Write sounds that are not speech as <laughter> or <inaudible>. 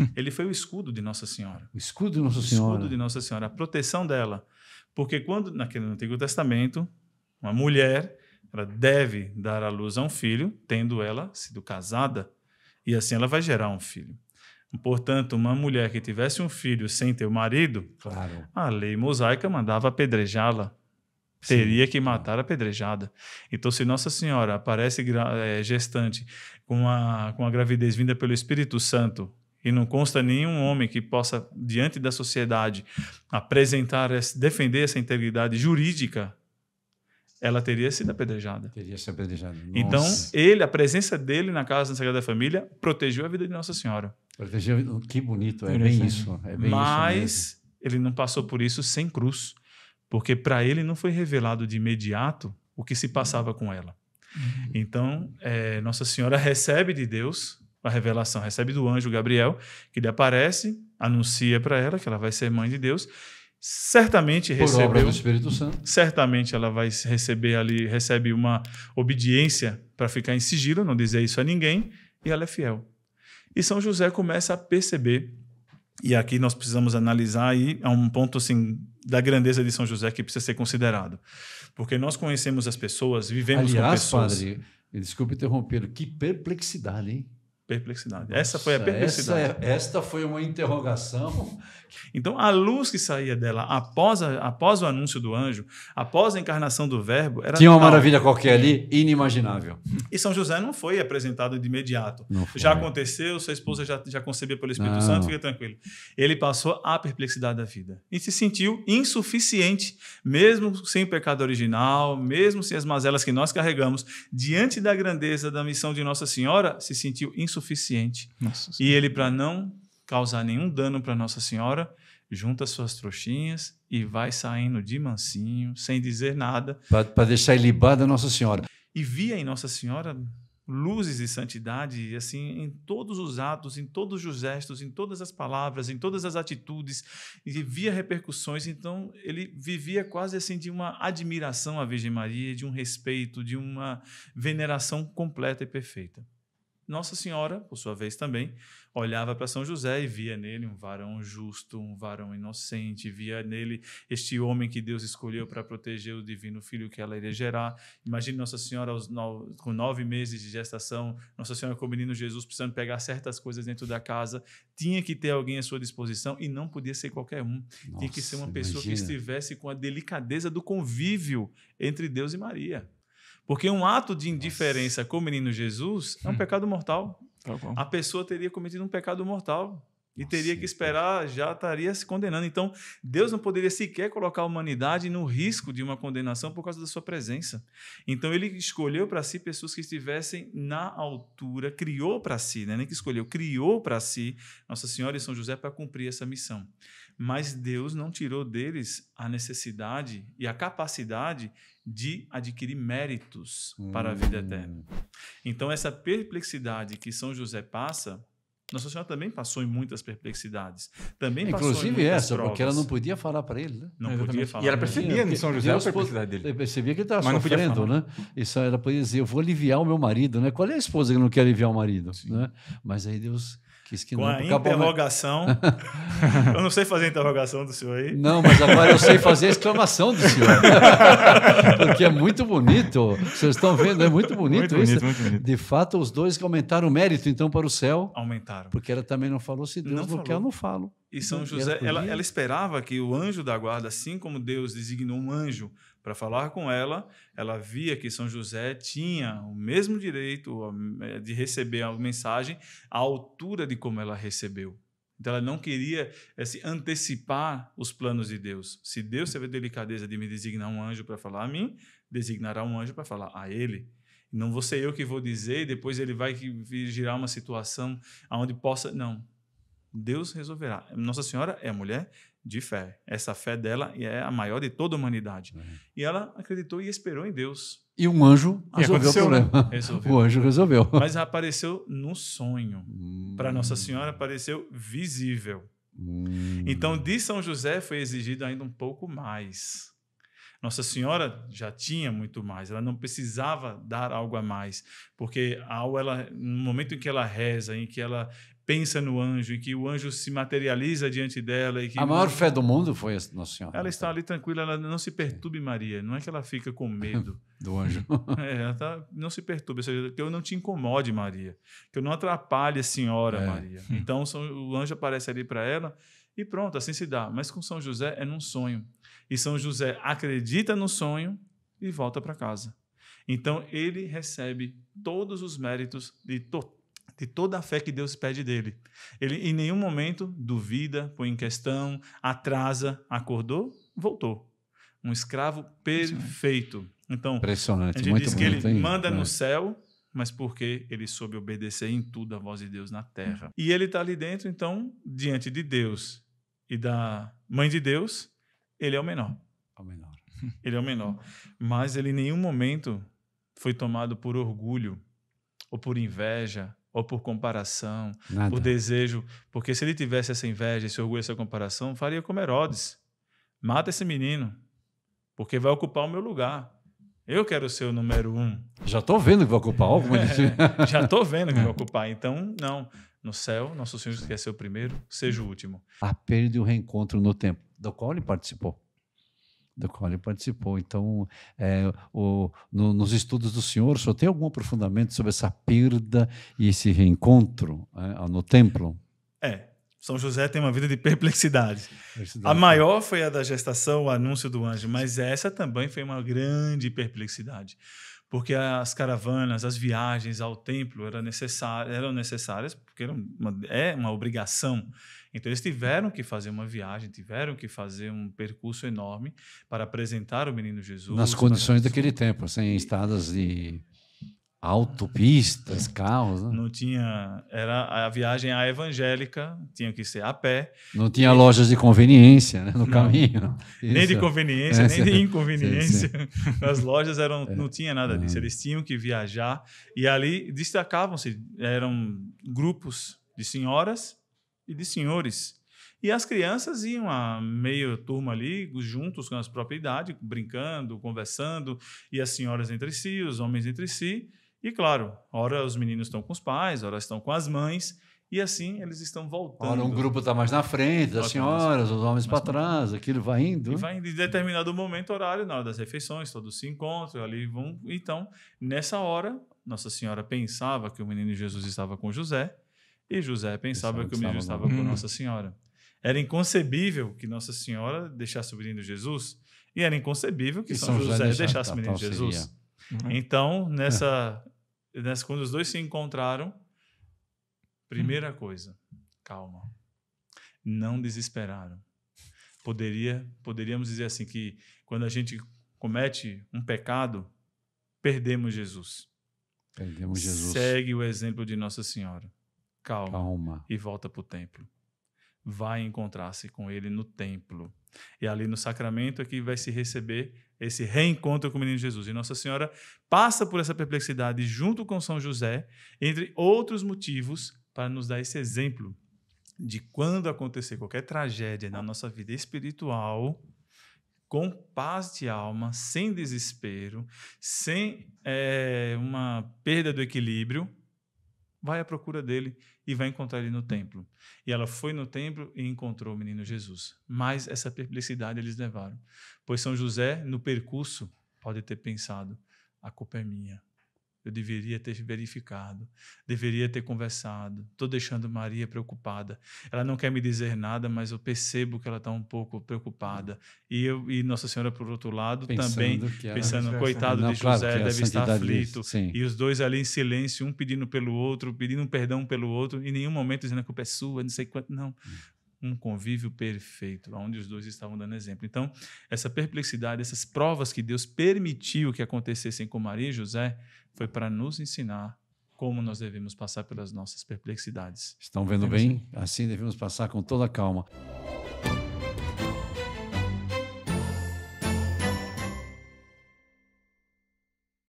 <laughs> Ele foi o escudo de Nossa Senhora. O escudo de Nossa Senhora. O escudo de Nossa Senhora, a proteção dela. Porque quando, naquele Antigo Testamento, uma mulher ela deve dar à luz a um filho, tendo ela sido casada, e assim ela vai gerar um filho. Portanto, uma mulher que tivesse um filho sem ter o marido, claro. a lei mosaica mandava apedrejá-la. Teria que matar a pedrejada. Então, se Nossa Senhora aparece eh, gestante com uma com a gravidez vinda pelo Espírito Santo, e não consta nenhum homem que possa, diante da sociedade, apresentar, defender essa integridade jurídica, ela teria sido apedrejada. Teria sido apedrejada. Então, ele, a presença dele na casa da Sagrada Família protegeu a vida de Nossa Senhora. Protegeu, que bonito, é, é bem isso. É bem Mas isso ele não passou por isso sem cruz, porque para ele não foi revelado de imediato o que se passava com ela. Uhum. Então, é, Nossa Senhora recebe de Deus a revelação, recebe do anjo Gabriel, que lhe aparece, anuncia para ela que ela vai ser mãe de Deus. Certamente Por recebeu, obra do Espírito Santo. Certamente ela vai receber ali, recebe uma obediência para ficar em sigilo, não dizer isso a ninguém, e ela é fiel. E São José começa a perceber, e aqui nós precisamos analisar aí é um ponto assim da grandeza de São José que precisa ser considerado. Porque nós conhecemos as pessoas, vivemos Aliás, com pessoas. Aliás, padre, desculpe interromper, que perplexidade, hein? Perplexidade. Nossa, essa foi a perplexidade. Essa, é, esta foi uma interrogação. <laughs> Então, a luz que saía dela após, a, após o anúncio do anjo, após a encarnação do Verbo, era. Tinha uma maravilha qualquer ali, inimaginável. E São José não foi apresentado de imediato. Já aconteceu, sua esposa já, já concebeu pelo Espírito não. Santo, fica tranquilo. Ele passou a perplexidade da vida e se sentiu insuficiente, mesmo sem o pecado original, mesmo sem as mazelas que nós carregamos, diante da grandeza da missão de Nossa Senhora, se sentiu insuficiente suficiente Nossa, e ele, para não causar nenhum dano para Nossa Senhora, junta suas trouxinhas e vai saindo de mansinho, sem dizer nada. Para deixar ilibada Nossa Senhora. E via em Nossa Senhora luzes de santidade, assim, em todos os atos, em todos os gestos, em todas as palavras, em todas as atitudes, e via repercussões. Então, ele vivia quase assim de uma admiração à Virgem Maria, de um respeito, de uma veneração completa e perfeita. Nossa Senhora, por sua vez também, olhava para São José e via nele um varão justo, um varão inocente, via nele este homem que Deus escolheu para proteger o divino filho que ela iria gerar. Imagine Nossa Senhora com nove meses de gestação, Nossa Senhora com o menino Jesus precisando pegar certas coisas dentro da casa. Tinha que ter alguém à sua disposição e não podia ser qualquer um. Nossa, Tinha que ser uma pessoa imagina. que estivesse com a delicadeza do convívio entre Deus e Maria. Porque um ato de indiferença Nossa. com o menino Jesus é um hum. pecado mortal. Tá a pessoa teria cometido um pecado mortal e teria que então. esperar, já estaria se condenando. Então, Deus não poderia sequer colocar a humanidade no risco de uma condenação por causa da sua presença. Então, ele escolheu para si pessoas que estivessem na altura, criou para si, né? nem que escolheu, criou para si Nossa Senhora e São José para cumprir essa missão. Mas Deus não tirou deles a necessidade e a capacidade de adquirir méritos hum. para a vida eterna. Hum. Então, essa perplexidade que São José passa nossa Senhora também passou em muitas perplexidades. Também Inclusive essa, provas. porque ela não podia falar para ele. Né? Não Exatamente. podia falar. E ela percebia em São José Deus a perplexidade dele. Percebia que ele estava sofrendo, né? Isso, ela podia dizer, eu vou aliviar o meu marido, né? Qual é a esposa que não quer aliviar o marido? Né? Mas aí Deus Quis que com não, a né? interrogação. <laughs> eu não sei fazer a interrogação do senhor aí. Não, mas agora eu sei fazer a exclamação do senhor. <laughs> Porque é muito bonito. Vocês estão vendo, é muito bonito, muito bonito isso. Muito bonito. De fato, os dois aumentaram o mérito, então, para o céu. Aumentaram. Porque ela também não falou, se Deus não, não quer, eu não falo. E São José, ela, ela, esperava que o anjo da guarda, assim como Deus designou um anjo para falar com ela, ela via que São José tinha o mesmo direito é, de receber a mensagem à altura de como ela recebeu. Então ela não queria é, se antecipar os planos de Deus. Se Deus teve a delicadeza de me designar um anjo para falar a mim, designará um anjo para falar a ele. Não vou ser eu que vou dizer e depois ele vai girar uma situação aonde possa. Não. Deus resolverá. Nossa Senhora é mulher de fé. Essa fé dela é a maior de toda a humanidade. Uhum. E ela acreditou e esperou em Deus. E um anjo resolveu o problema. <laughs> Resolveu. O anjo resolveu. Mas apareceu no sonho. Hum. Para Nossa Senhora apareceu visível. Hum. Então, de São José foi exigido ainda um pouco mais. Nossa Senhora já tinha muito mais, ela não precisava dar algo a mais, porque ao ela, no momento em que ela reza, em que ela pensa no anjo, em que o anjo se materializa diante dela. E que a maior fé do mundo foi a Nossa Senhora. Ela né, está ali tranquila, ela não se perturbe, Maria. Não é que ela fica com <laughs> medo. do anjo. <laughs> é, ela tá, não se perturbe, ou seja, que eu não te incomode, Maria. Que eu não atrapalhe a senhora, é. Maria. Então o anjo aparece ali para ela e pronto, assim se dá. Mas com São José é num sonho. E São José acredita no sonho e volta para casa. Então ele recebe todos os méritos de total de toda a fé que Deus pede dele. Ele em nenhum momento duvida, põe em questão, atrasa, acordou, voltou. Um escravo perfeito. Então, Impressionante. a gente Muito diz que ele manda no é. céu, mas porque ele soube obedecer em tudo a voz de Deus na terra. E ele está ali dentro, então, diante de Deus e da mãe de Deus, ele é o menor. É o menor. <laughs> Ele é o menor. Mas ele em nenhum momento foi tomado por orgulho, ou por inveja, ou por comparação, Nada. por desejo. Porque se ele tivesse essa inveja, esse orgulho, essa comparação, faria como Herodes. Mata esse menino, porque vai ocupar o meu lugar. Eu quero ser o número um. Já estou vendo que vai ocupar algo, é, <laughs> Já estou vendo que vai <laughs> ocupar. Então, não. No céu, nosso Senhor quer ser o primeiro, seja o último. A perda e o reencontro no tempo, do qual ele participou do qual ele participou. Então, é, o, no, nos estudos do senhor, o senhor tem algum aprofundamento sobre essa perda e esse reencontro é, no templo? É, são José tem uma vida de perplexidades. A maior foi a da gestação, o anúncio do anjo, mas essa também foi uma grande perplexidade, porque as caravanas, as viagens ao templo eram necessárias, eram necessárias porque era uma, é uma obrigação. Então eles tiveram que fazer uma viagem, tiveram que fazer um percurso enorme para apresentar o menino Jesus. Nas condições daquele tempo, sem estradas de Autopistas, é. carros. Né? Não tinha. Era a viagem à evangélica, tinha que ser a pé. Não tinha e... lojas de conveniência né, no não, caminho. Isso. <laughs> Nem de conveniência, é, nem de inconveniência. Sim, sim. <laughs> As lojas eram, é. não tinha nada disso. Ah. Eles tinham que viajar e ali destacavam-se. Eram grupos de senhoras e de senhores. E as crianças iam a meio turma ali, juntos com as propriedades, brincando, conversando, e as senhoras entre si, os homens entre si. E claro, ora os meninos estão com os pais, ora estão com as mães, e assim eles estão voltando. Ora, um grupo está mais na frente, as tá senhoras, os homens para trás, aquilo vai indo. E vai indo. Em determinado momento, horário, na hora das refeições, todos se encontram, ali vão. Então, nessa hora, Nossa Senhora pensava que o menino Jesus estava com José, e José pensava, que o menino estava, estava com hum. Nossa Senhora. Era inconcebível que Nossa Senhora deixasse o menino Jesus, e era inconcebível que São, José, deixasse o tá, menino então Jesus. Uhum. Então, nessa. É. Quando os dois se encontraram, primeira hum. coisa, calma. Não desesperaram. Poderia, poderíamos dizer assim que quando a gente comete um pecado, perdemos Jesus. Perdemos Jesus. Segue o exemplo de Nossa Senhora. Calma. Calma. E volta para o templo. Vai encontrar-se com ele no templo. E ali no sacramento é que vai se receber esse reencontro com o menino Jesus. E Nossa Senhora passa por essa perplexidade junto com São José, entre outros motivos, para nos dar esse exemplo de quando acontecer qualquer tragédia na nossa vida espiritual, com paz de alma, sem desespero, sem é, uma perda do equilíbrio, vai à procura dele e vai encontrar ele no templo. E ela foi no templo e encontrou o menino Jesus. Mas essa perplexidade eles levaram, pois São José, no percurso, pode ter pensado: a culpa é minha, eu deveria ter verificado, deveria ter conversado. Estou deixando Maria preocupada. Ela não quer me dizer nada, mas eu percebo que ela está um pouco preocupada. Hum. E, eu, e Nossa Senhora, por outro lado, pensando também pensando, coitado não, de José, claro deve estar aflito. e os dois ali em silêncio, um pedindo pelo outro, pedindo um perdão pelo outro, em nenhum momento dizendo que a culpa é sua, não sei quanto. Não. Hum um convívio perfeito, onde os dois estavam dando exemplo. Então, essa perplexidade, essas provas que Deus permitiu que acontecessem com Maria e José, foi para nos ensinar como nós devemos passar pelas nossas perplexidades. Estão vendo bem? Assim devemos passar com toda calma.